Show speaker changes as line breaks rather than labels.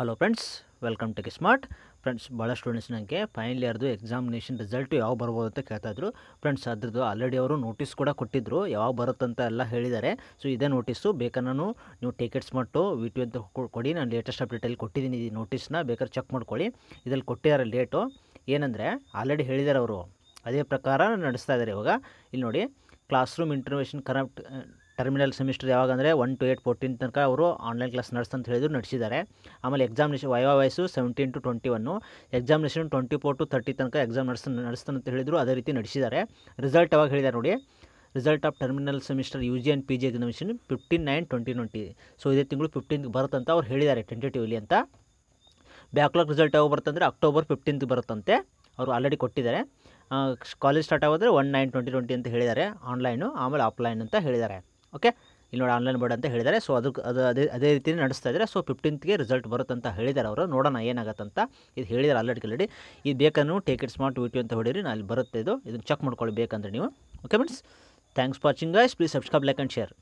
hello friends welcome to smart friends ಭಾಳ students ನನಗೆ final ಇಯರ್ದು ಎಕ್ಸಾಮಿನೇಷನ್ ರಿಸಲ್ಟ್ ಯಾವಾಗ ಬರ್ಬೋದು ಅಂತ ಕೇಳ್ತಾಯಿದ್ರು ಫ್ರೆಂಡ್ಸ್ ಅದ್ರದ್ದು ಆಲ್ರೆಡಿ ಅವರು ನೋಟಿಸ್ ಕೂಡ ಕೊಟ್ಟಿದ್ದರು ಯಾವಾಗ ಬರುತ್ತಂತ ಎಲ್ಲ ಹೇಳಿದ್ದಾರೆ ಸೊ ಇದೇ ನೋಟಿಸು ಬೇಕಾದ ನಾನು ನೀವು ಟಿಕೆಟ್ಸ್ ಮಟ್ಟು ವಿ ಅಂತ ಕೊಡಿ ನಾನು ಲೇಟೆಸ್ಟ್ ಅಪ್ಡೇಟಲ್ಲಿ ಕೊಟ್ಟಿದ್ದೀನಿ ಈ ನೋಟಿಸ್ನ ಬೇಕಾದ್ರೆ ಚೆಕ್ ಮಾಡ್ಕೊಳ್ಳಿ ಇದರಲ್ಲಿ ಕೊಟ್ಟಿದ್ದಾರೆ ಲೇಟು ಏನಂದರೆ ಆಲ್ರೆಡಿ ಹೇಳಿದ್ದಾರೆ ಅವರು ಅದೇ ಪ್ರಕಾರ ನಡೆಸ್ತಾ ಇದ್ದಾರೆ ಇವಾಗ ಇಲ್ಲಿ ನೋಡಿ ಕ್ಲಾಸ್ ರೂಮ್ ಇಂಟರ್ವೇಷನ್ ಕರೆಕ್ಟ್ ಟರ್ಮಿನಲ್ ಸೆಮಿಸ್ಟರ್ ಯಾವಾಗ ಅಂದರೆ ಒನ್ ಟು ಏಯ್ಟ್ ಫೋರ್ಟೀನ್ ತನಕ ಅವರು ಆನ್ಲೈನ್ ಕ್ಲಾಸ್ ಅಂತ ಹೇಳಿದ್ರು ನಡೆಸಿದ್ದಾರೆ ಆಮೇಲೆ ಎಕ್ಸಾಮಿನೇಷನ್ ವಯೋ ವಯಸ್ಸು seventeen to twenty one examination twenty four to thirty ತನಕ ಎಕ್ಸಾಮ್ ನಡೆಸ್ ನಡೆಸ್ತಾನಂತ ಹೇಳಿದರು ಅದೇ ರೀತಿ ನಡೆಸಿದ್ದಾರೆ ರಿಸಲ್ಟ್ ಯಾವಾಗ ಹೇಳಿದ್ದಾರೆ ನೋಡಿ result of terminal semester U G and P G examination fifteen nine twenty twenty so ಇದೇ ತಿಂಗಳು ಫಿಫ್ಟೀನ್ ಬರುತ್ತಂತ ಅವ್ರು ಹೇಳಿದ್ದಾರೆ ಟೆಂಟೇಟಿವ್ಲಿ ಅಂತ ಬ್ಯಾಕ್ಲಾಗ್ ರಿಸಲ್ಟ್ ಯಾವಾಗ ಬರುತ್ತಂದರೆ ಅಕ್ಟೋಬರ್ ಫಿಫ್ಟೀನ್ತ್ ಬರುತ್ತಂತೆ ಅವರು ಆಲ್ರೆಡಿ ಕೊಟ್ಟಿದ್ದಾರೆ ಕಾಲೇಜ್ ಸ್ಟಾರ್ಟ್ ಆಗೋದ್ರೆ ಒನ್ ನೈನ್ ಟ್ವೆಂಟಿ ಟ್ವೆಂಟಿ ಅಂತ ಹೇಳಿದ್ದಾರೆ ಆನ್ಲೈನು ಆಮೇಲೆ ಆಫ್ಲೈನ್ ಅಂತ ಹೇಳಿದ್ದಾರೆ ಓಕೆ ಇಲ್ಲಿ ನೋಡಿ ಆನ್ಲೈನ್ ಬೋರ್ಡ್ ಅಂತ ಹೇಳಿದ್ದಾರೆ ಸೊ ಅದಕ್ಕೆ ಅದು ಅದೇ ಅದೇ ರೀತಿ ನಡೆಸ್ತಾ ಇದ್ದಾರೆ ಸೊ ಫಿಫ್ಟೀನ್ತ್ಗೆ ರಿಸಲ್ಟ್ ಅಂತ ಹೇಳಿದ್ದಾರೆ ಅವರು ನೋಡೋಣ ಏನಾಗುತ್ತಂತ ಇದು ಹೇಳಿದ್ದಾರೆ ಆಲ್ರೆಡಿ ಕೆಲಡಿ ಇದು ಬೇಕನ್ನು ಟೇಕ್ ಇಟ್ ಸ್ಮಾರ್ಟ್ ವಿಟಿ ಅಂತ ಹೊಡೀರಿ ನಾನು ಅಲ್ಲಿ ಬರುತ್ತೆ ಇದು ಇದನ್ನು ಚೆಕ್ ಮಾಡ್ಕೊಳ್ಳಿ ಬೇಕಂದ್ರೆ ನೀವು okay means thanks for watching guys please subscribe like and share